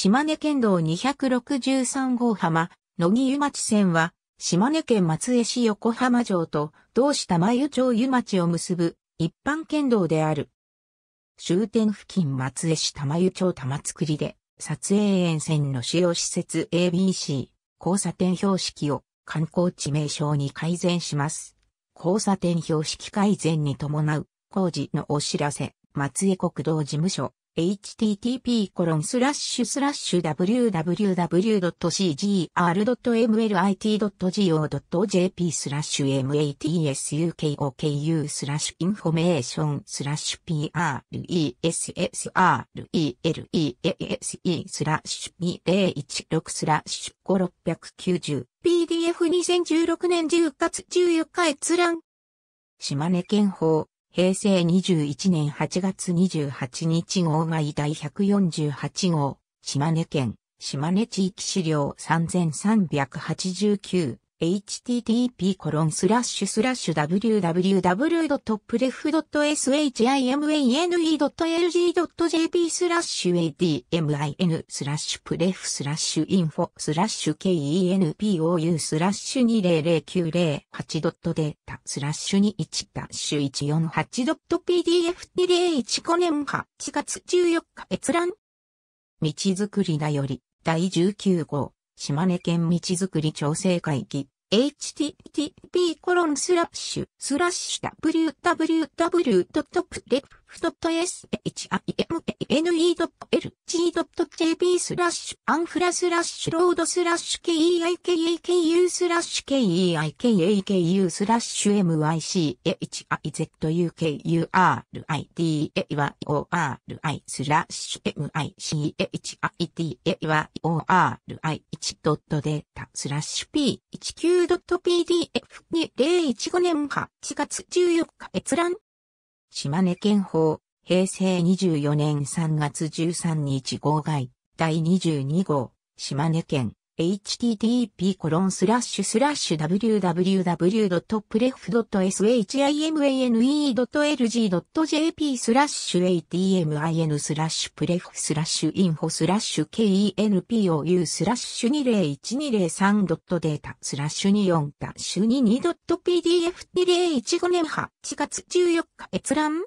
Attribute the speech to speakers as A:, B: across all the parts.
A: 島根県道263号浜、野木湯町線は、島根県松江市横浜城と同志玉湯町湯町を結ぶ一般県道である。終点付近松江市玉湯町玉造で、撮影沿線の主要施設 ABC、交差点標識を観光地名称に改善します。交差点標識改善に伴う工事のお知らせ、松江国道事務所。http://www.cgr.mlit.go.jp スラッシュ matsukouku スラッシュインフォメーションスラッシュ pressrelease スラッシュ2016スラッシュ5690 PDF2016 年10月14日閲覧島根県法平成21年8月28日号外第148号、島根県、島根地域資料3389 http://www.pref.shimane.lg.jp スラッシュ admin スラッシュプレフスラッシュインフォスラッシュ kenpou スラッシュ 200908.data スラッシュ21ダッシュ 148.pdf2015 年8月14日閲覧道づくりだより第19号島根県道づくり調整会議、http://www.prep ふとっと s.h.i.m.n.e.l.g.jp スラッシュアンフラスラッシュロードスラッシュ keikaku スラッシュ keikaku スラッシュ mychizukuriday o r i スラッシュ michitayori1.data スラッシュ p19.pdf2015 年8月14日閲覧島根県法、平成24年3月13日号外、第22号、島根県、http://www.pref.shimane.lg.jp スラッシュ atmin スラッシュプレフスラッシュインフォスラッ kenpou スラッシュ 20123.data 0スラッシュ 24-22.pdf2015 年8月14日閲覧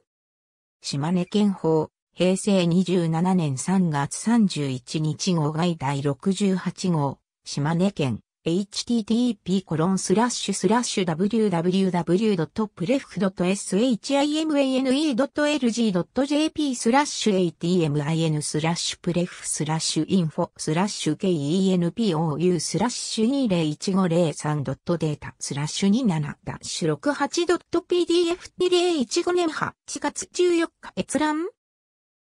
A: 島根県法平成27年3月31日号外第68号島根県 http://www.pref.shimane.lg.jp スラッシュ atmin スラッシュプスラッシュインフォスラッシュ kenpou スラッシュ2 0 1 5 0 3 d a t a スラッシュ 27-68.pdf2015 年8月14日閲覧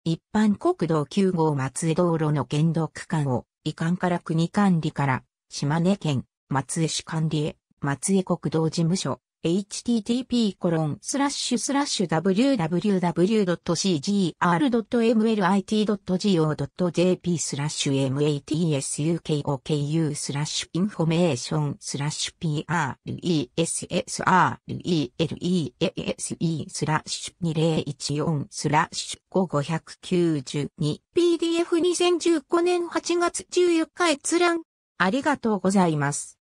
A: 一般国道9号松江道路の県道区間を遺憾から国管理から、島根県、松江市管理へ、松江国道事務所、http://www.cgr.mlit.go.jp スラッシュ matsukok.u スラッシュインフォメーションスラッシュ pressrelease スラッシュ2014スラッシュ 5592pdf2015 年8月14日閲覧ありがとうございます。